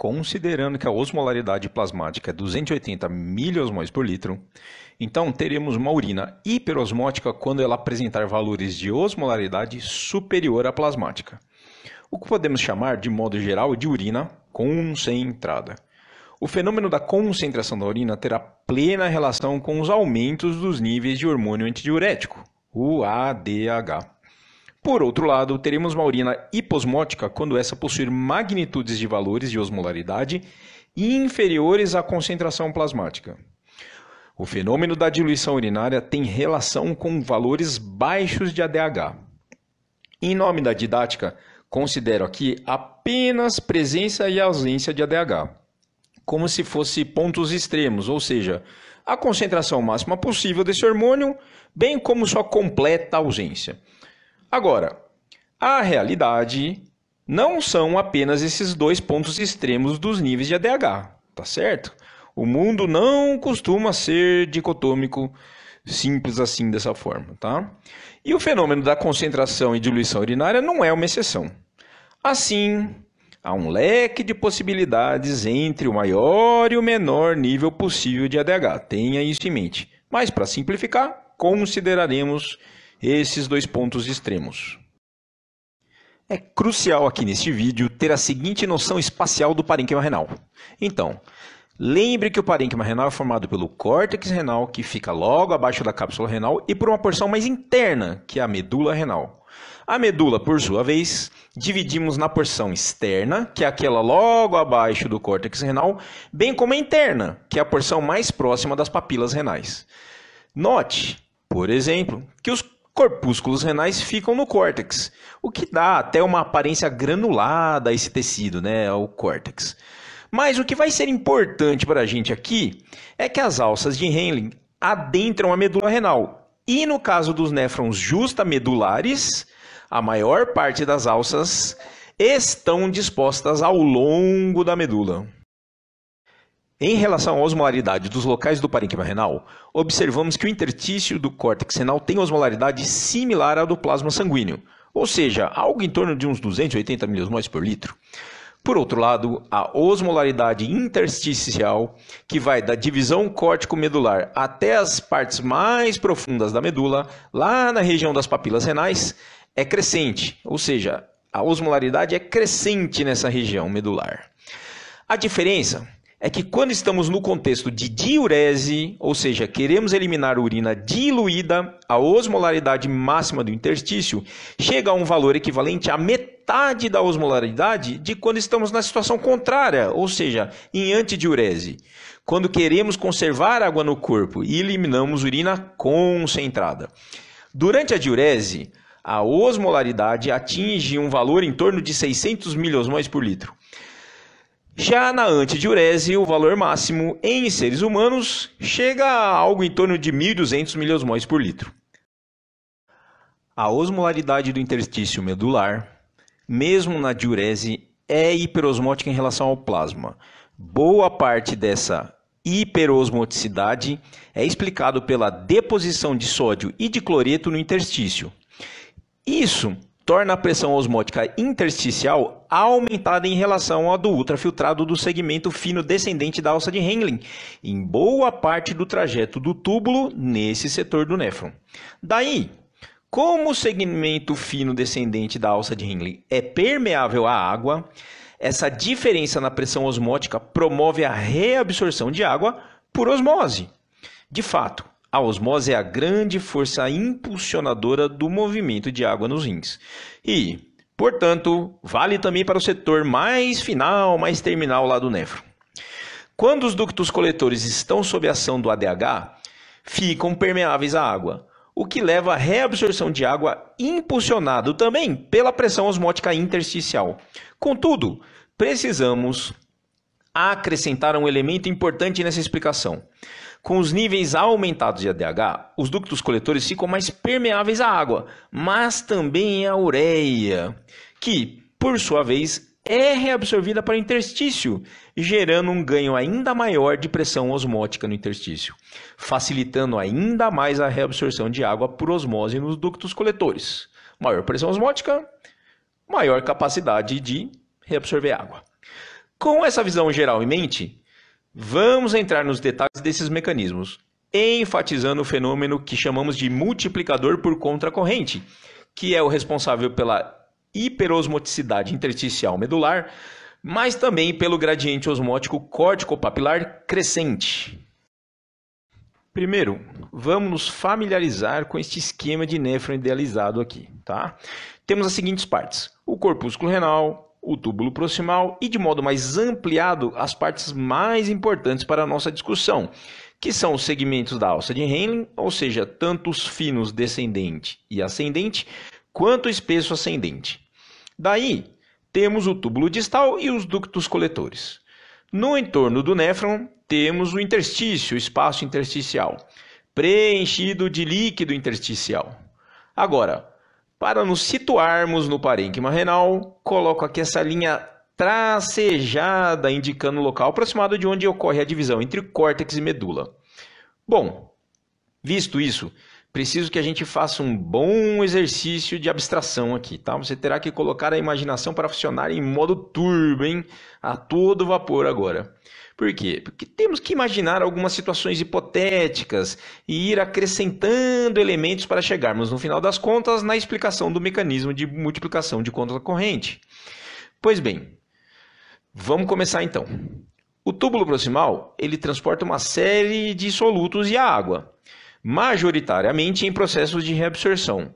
Considerando que a osmolaridade plasmática é 280 miliosmóis por litro, então teremos uma urina hiperosmótica quando ela apresentar valores de osmolaridade superior à plasmática, o que podemos chamar de modo geral de urina concentrada. O fenômeno da concentração da urina terá plena relação com os aumentos dos níveis de hormônio antidiurético, o ADH. Por outro lado, teremos uma urina hiposmótica quando essa possuir magnitudes de valores de osmolaridade inferiores à concentração plasmática. O fenômeno da diluição urinária tem relação com valores baixos de ADH. Em nome da didática, considero aqui apenas presença e ausência de ADH, como se fossem pontos extremos, ou seja, a concentração máxima possível desse hormônio, bem como sua completa ausência. Agora, a realidade não são apenas esses dois pontos extremos dos níveis de ADH, tá certo? O mundo não costuma ser dicotômico, simples assim, dessa forma, tá? E o fenômeno da concentração e diluição urinária não é uma exceção. Assim, há um leque de possibilidades entre o maior e o menor nível possível de ADH. Tenha isso em mente. Mas, para simplificar, consideraremos esses dois pontos extremos. É crucial aqui neste vídeo ter a seguinte noção espacial do parênquima renal. Então, lembre que o parênquima renal é formado pelo córtex renal, que fica logo abaixo da cápsula renal, e por uma porção mais interna, que é a medula renal. A medula, por sua vez, dividimos na porção externa, que é aquela logo abaixo do córtex renal, bem como a interna, que é a porção mais próxima das papilas renais. Note, por exemplo, que os corpúsculos renais ficam no córtex, o que dá até uma aparência granulada a esse tecido, né, ao córtex. Mas o que vai ser importante para a gente aqui é que as alças de Henle adentram a medula renal. E no caso dos néfrons justamedulares, a maior parte das alças estão dispostas ao longo da medula. Em relação à osmolaridade dos locais do parênquima renal, observamos que o interstício do córtex renal tem osmolaridade similar à do plasma sanguíneo, ou seja, algo em torno de uns 280 miliosmóis por litro. Por outro lado, a osmolaridade intersticial, que vai da divisão córtico-medular até as partes mais profundas da medula, lá na região das papilas renais, é crescente, ou seja, a osmolaridade é crescente nessa região medular. A diferença é que quando estamos no contexto de diurese, ou seja, queremos eliminar urina diluída, a osmolaridade máxima do interstício chega a um valor equivalente à metade da osmolaridade de quando estamos na situação contrária, ou seja, em antidiurese, quando queremos conservar água no corpo e eliminamos urina concentrada. Durante a diurese, a osmolaridade atinge um valor em torno de 600 miliosmóis por litro. Já na antidiurese, o valor máximo em seres humanos chega a algo em torno de 1.200 miliosmóis por litro. A osmolaridade do interstício medular, mesmo na diurese, é hiperosmótica em relação ao plasma. Boa parte dessa hiperosmoticidade é explicado pela deposição de sódio e de cloreto no interstício. Isso torna a pressão osmótica intersticial aumentada em relação à do ultrafiltrado do segmento fino descendente da alça de Henlin, em boa parte do trajeto do túbulo nesse setor do néfron. Daí, como o segmento fino descendente da alça de Henlin é permeável à água, essa diferença na pressão osmótica promove a reabsorção de água por osmose. De fato, a osmose é a grande força impulsionadora do movimento de água nos rins. E, portanto, vale também para o setor mais final, mais terminal lá do nefro. Quando os ductos coletores estão sob a ação do ADH, ficam permeáveis à água, o que leva à reabsorção de água impulsionado também pela pressão osmótica intersticial. Contudo, precisamos acrescentar um elemento importante nessa explicação. Com os níveis aumentados de ADH, os ductos coletores ficam mais permeáveis à água, mas também à ureia, que, por sua vez, é reabsorvida para o interstício, gerando um ganho ainda maior de pressão osmótica no interstício, facilitando ainda mais a reabsorção de água por osmose nos ductos coletores. Maior pressão osmótica, maior capacidade de reabsorver água. Com essa visão geral em mente, Vamos entrar nos detalhes desses mecanismos, enfatizando o fenômeno que chamamos de multiplicador por contracorrente, que é o responsável pela hiperosmoticidade intersticial medular, mas também pelo gradiente osmótico córtico-papilar crescente. Primeiro, vamos nos familiarizar com este esquema de néfron idealizado aqui, tá? Temos as seguintes partes: o corpúsculo renal, o túbulo proximal e, de modo mais ampliado, as partes mais importantes para a nossa discussão, que são os segmentos da alça de Henlin, ou seja, tanto os finos descendente e ascendente, quanto o espesso ascendente. Daí, temos o túbulo distal e os ductos coletores. No entorno do néfron, temos o interstício, o espaço intersticial, preenchido de líquido intersticial. Agora, para nos situarmos no parênquima renal, coloco aqui essa linha tracejada indicando o local aproximado de onde ocorre a divisão entre córtex e medula. Bom, visto isso, preciso que a gente faça um bom exercício de abstração aqui, tá? Você terá que colocar a imaginação para funcionar em modo turbo, hein? A todo vapor agora. Por quê? Porque temos que imaginar algumas situações hipotéticas e ir acrescentando elementos para chegarmos, no final das contas, na explicação do mecanismo de multiplicação de conta corrente. Pois bem, vamos começar então. O túbulo proximal ele transporta uma série de solutos e a água, majoritariamente em processos de reabsorção,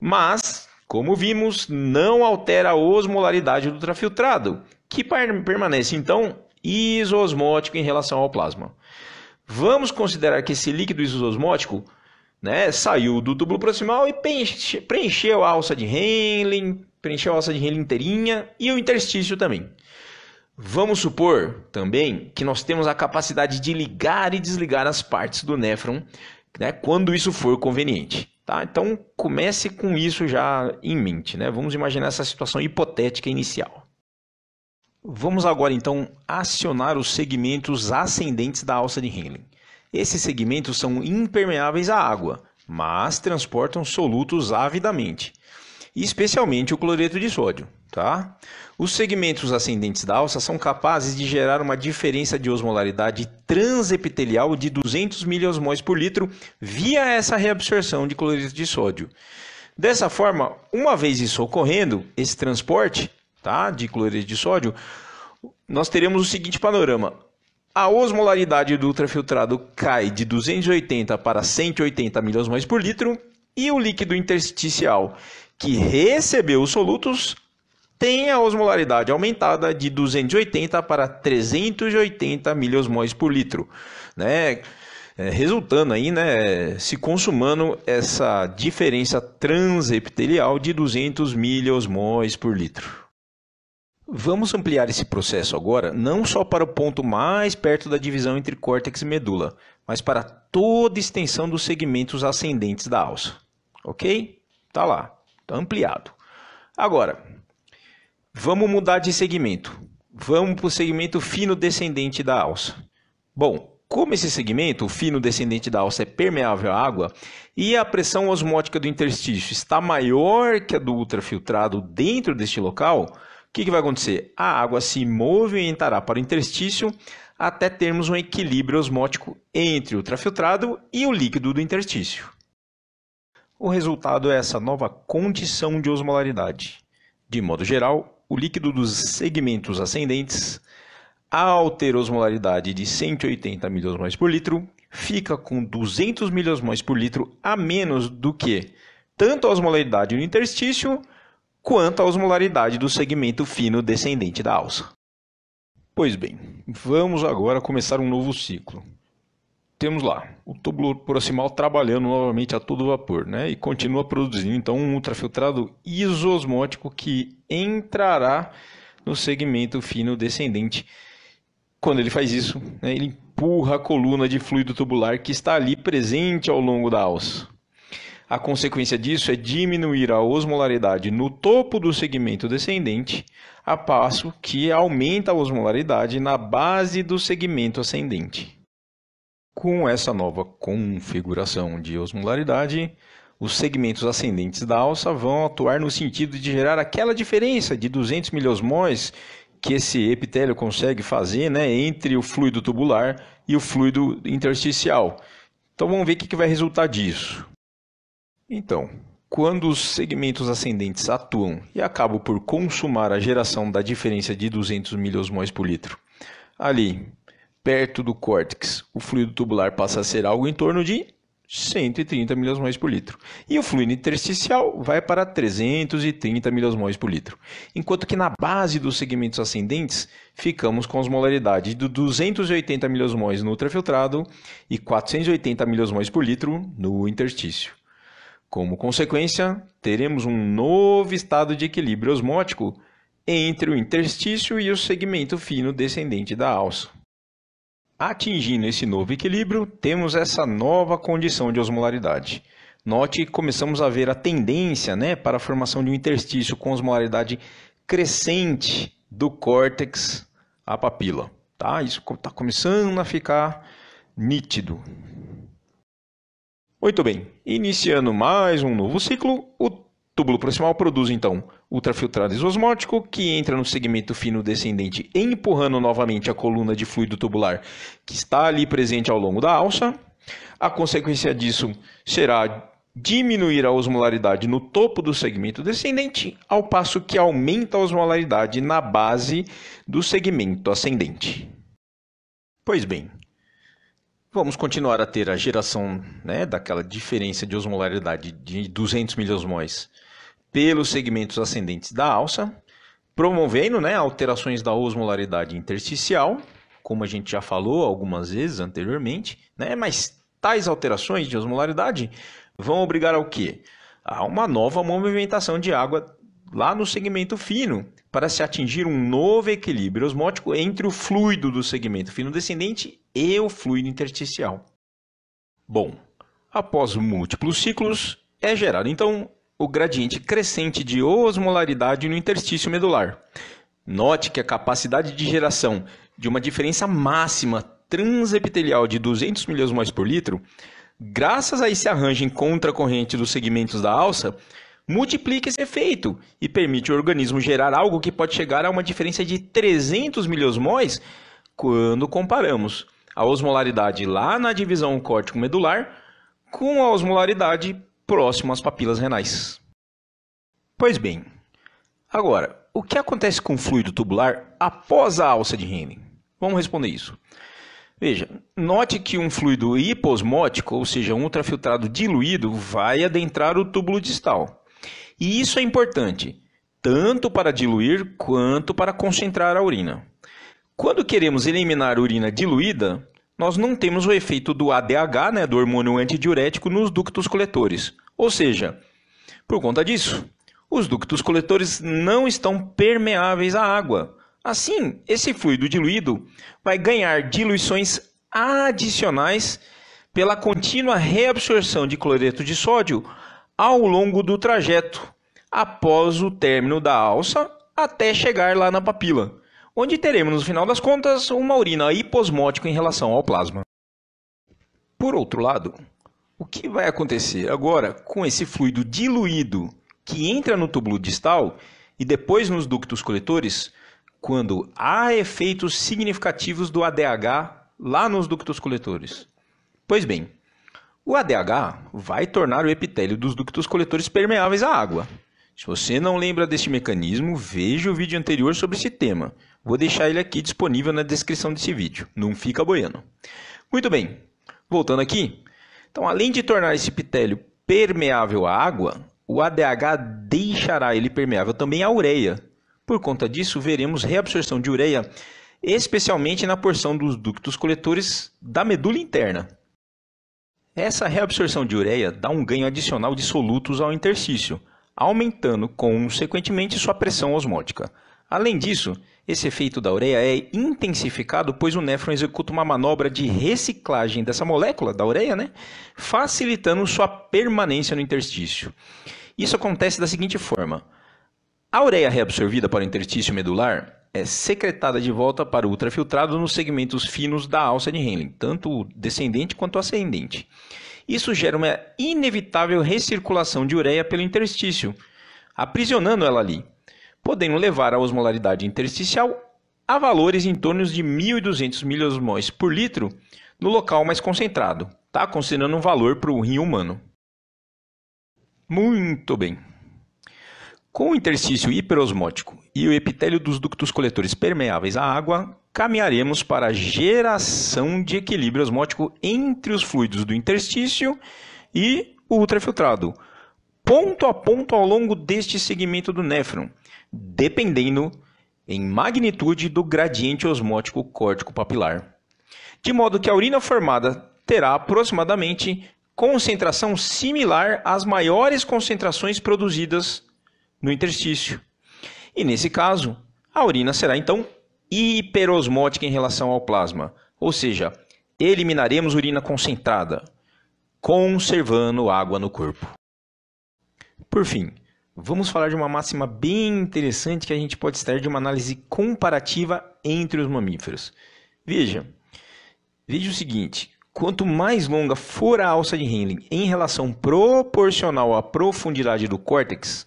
mas, como vimos, não altera a osmolaridade do ultrafiltrado, que permanece então isosmótico em relação ao plasma. Vamos considerar que esse líquido isosmótico né, saiu do túbulo proximal e preenche, preencheu a alça de Henle, preencheu a alça de Henle inteirinha e o interstício também. Vamos supor também que nós temos a capacidade de ligar e desligar as partes do néfron né, quando isso for conveniente. Tá? Então comece com isso já em mente. Né? Vamos imaginar essa situação hipotética inicial. Vamos agora então acionar os segmentos ascendentes da alça de Henle. Esses segmentos são impermeáveis à água, mas transportam solutos avidamente, especialmente o cloreto de sódio. Tá? Os segmentos ascendentes da alça são capazes de gerar uma diferença de osmolaridade transepitelial de 200 miliosmóis por litro via essa reabsorção de cloreto de sódio. Dessa forma, uma vez isso ocorrendo, esse transporte tá? de cloreto de sódio, nós teremos o seguinte panorama. A osmolaridade do ultrafiltrado cai de 280 para 180 milhosmóis por litro e o líquido intersticial que recebeu os solutos tem a osmolaridade aumentada de 280 para 380 miliosmóis por litro, né? É, resultando aí, né, se consumando essa diferença transepitelial de 200 miliosmóis por litro. Vamos ampliar esse processo agora não só para o ponto mais perto da divisão entre córtex e medula, mas para toda extensão dos segmentos ascendentes da alça. Ok? Tá lá, tá ampliado. Agora, vamos mudar de segmento. Vamos para o segmento fino descendente da alça. Bom, como esse segmento, o fino descendente da alça, é permeável à água e a pressão osmótica do interstício está maior que a do ultrafiltrado dentro deste local, que, que vai acontecer? A água se movimentará para o interstício até termos um equilíbrio osmótico entre o ultrafiltrado e o líquido do interstício. O resultado é essa nova condição de osmolaridade. De modo geral, o líquido dos segmentos ascendentes, a osmolaridade de 180 miliosmóis por litro, fica com 200 miliosmóis por litro a menos do que tanto a osmolaridade no interstício quanto à osmolaridade do segmento fino descendente da alça. Pois bem, vamos agora começar um novo ciclo. Temos lá o tubo proximal trabalhando novamente a todo vapor, né? E continua produzindo então um ultrafiltrado isosmótico que entrará no segmento fino descendente. Quando ele faz isso, né, ele empurra a coluna de fluido tubular que está ali presente ao longo da alça. A consequência disso é diminuir a osmolaridade no topo do segmento descendente, a passo que aumenta a osmolaridade na base do segmento ascendente. Com essa nova configuração de osmolaridade, os segmentos ascendentes da alça vão atuar no sentido de gerar aquela diferença de 200 miliosmóis que esse epitélio consegue fazer né, entre o fluido tubular e o fluido intersticial. Então vamos ver o que vai resultar disso. Então, quando os segmentos ascendentes atuam e acabam por consumar a geração da diferença de 200 miliosmóis por litro, ali, perto do córtex, o fluido tubular passa a ser algo em torno de 130 miliosmóis por litro. E o fluido intersticial vai para 330 miliosmóis por litro. Enquanto que na base dos segmentos ascendentes, ficamos com as molaridades de 280 miliosmóis no ultrafiltrado e 480 miliosmóis por litro no interstício. Como consequência, teremos um novo estado de equilíbrio osmótico entre o interstício e o segmento fino descendente da alça. Atingindo esse novo equilíbrio, temos essa nova condição de osmolaridade. Note que começamos a ver a tendência né, para a formação de um interstício com osmolaridade crescente do córtex à papila. Tá? Isso está começando a ficar nítido. Muito bem, iniciando mais um novo ciclo, o túbulo proximal produz então ultrafiltrado isosmótico, que entra no segmento fino descendente, empurrando novamente a coluna de fluido tubular que está ali presente ao longo da alça. A consequência disso será diminuir a osmolaridade no topo do segmento descendente, ao passo que aumenta a osmolaridade na base do segmento ascendente. Pois bem, Vamos continuar a ter a geração né, daquela diferença de osmolaridade de 200 miliosmóis pelos segmentos ascendentes da alça, promovendo né, alterações da osmolaridade intersticial, como a gente já falou algumas vezes anteriormente, né, mas tais alterações de osmolaridade vão obrigar ao quê? A uma nova movimentação de água lá no segmento fino, para se atingir um novo equilíbrio osmótico entre o fluido do segmento fino descendente e o fluido intersticial. Bom, após múltiplos ciclos, é gerado então o gradiente crescente de osmolaridade no interstício medular. Note que a capacidade de geração de uma diferença máxima transepitelial de 200 miliosmóis por litro, graças a esse arranjo em contracorrente dos segmentos da alça, multiplica esse efeito e permite o organismo gerar algo que pode chegar a uma diferença de 300 miliosmóis quando comparamos a osmolaridade lá na divisão córtico-medular com a osmolaridade próximo às papilas renais. Pois bem, agora, o que acontece com o fluido tubular após a alça de Henle? Vamos responder isso. Veja, note que um fluido hiposmótico, ou seja, um ultrafiltrado diluído, vai adentrar o túbulo distal. E isso é importante, tanto para diluir quanto para concentrar a urina. Quando queremos eliminar a urina diluída, nós não temos o efeito do ADH, né, do hormônio antidiurético, nos ductos coletores. Ou seja, por conta disso, os ductos coletores não estão permeáveis à água. Assim, esse fluido diluído vai ganhar diluições adicionais pela contínua reabsorção de cloreto de sódio ao longo do trajeto, após o término da alça até chegar lá na papila, onde teremos, no final das contas, uma urina hiposmótica em relação ao plasma. Por outro lado, o que vai acontecer agora com esse fluido diluído que entra no túbulo distal e depois nos ductos coletores, quando há efeitos significativos do ADH lá nos ductos coletores? Pois bem, o ADH vai tornar o epitélio dos ductos coletores permeáveis à água, se você não lembra deste mecanismo, veja o vídeo anterior sobre esse tema. Vou deixar ele aqui disponível na descrição desse vídeo. Não fica boiando. Muito bem, voltando aqui. Então, além de tornar esse epitélio permeável à água, o ADH deixará ele permeável também à ureia. Por conta disso, veremos reabsorção de ureia, especialmente na porção dos ductos coletores da medula interna. Essa reabsorção de ureia dá um ganho adicional de solutos ao interstício aumentando consequentemente sua pressão osmótica. Além disso, esse efeito da ureia é intensificado pois o néfron executa uma manobra de reciclagem dessa molécula da ureia, né? facilitando sua permanência no interstício. Isso acontece da seguinte forma: a ureia reabsorvida para o interstício medular é secretada de volta para o ultrafiltrado nos segmentos finos da alça de Henle, tanto descendente quanto ascendente. Isso gera uma inevitável recirculação de ureia pelo interstício, aprisionando ela ali, podendo levar a osmolaridade intersticial a valores em torno de 1.200 miliosmóis por litro no local mais concentrado, tá? considerando um valor para o rim humano. Muito bem. Com o interstício hiperosmótico e o epitélio dos ductos coletores permeáveis à água, caminharemos para a geração de equilíbrio osmótico entre os fluidos do interstício e o ultrafiltrado, ponto a ponto ao longo deste segmento do néfron, dependendo em magnitude do gradiente osmótico córtico papilar. De modo que a urina formada terá aproximadamente concentração similar às maiores concentrações produzidas no interstício. E nesse caso, a urina será então hiperosmótica em relação ao plasma, ou seja, eliminaremos urina concentrada, conservando água no corpo. Por fim, vamos falar de uma máxima bem interessante que a gente pode extrair de uma análise comparativa entre os mamíferos. Veja, veja o seguinte: quanto mais longa for a alça de Henle em relação proporcional à profundidade do córtex,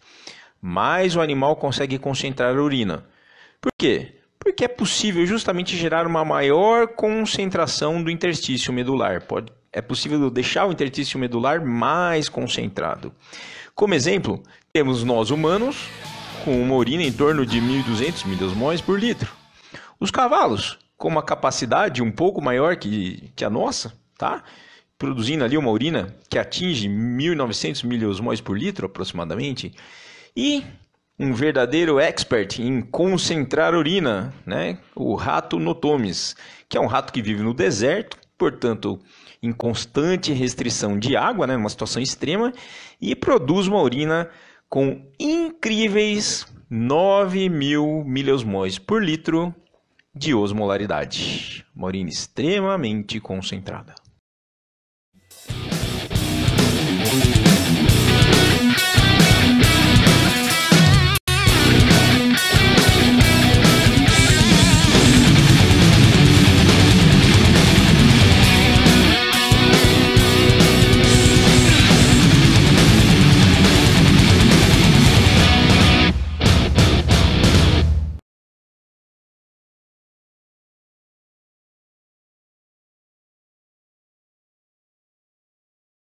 mais o animal consegue concentrar a urina. Por quê? Porque é possível justamente gerar uma maior concentração do interstício medular. Pode, é possível deixar o interstício medular mais concentrado. Como exemplo, temos nós humanos com uma urina em torno de 1.200 milhosmóis por litro. Os cavalos, com uma capacidade um pouco maior que, que a nossa, tá? produzindo ali uma urina que atinge 1.900 miliosmóis por litro aproximadamente, e um verdadeiro expert em concentrar urina, né? o rato Notomis, que é um rato que vive no deserto, portanto, em constante restrição de água, né? uma situação extrema, e produz uma urina com incríveis 9 mil miliosmóis por litro de osmolaridade, uma urina extremamente concentrada.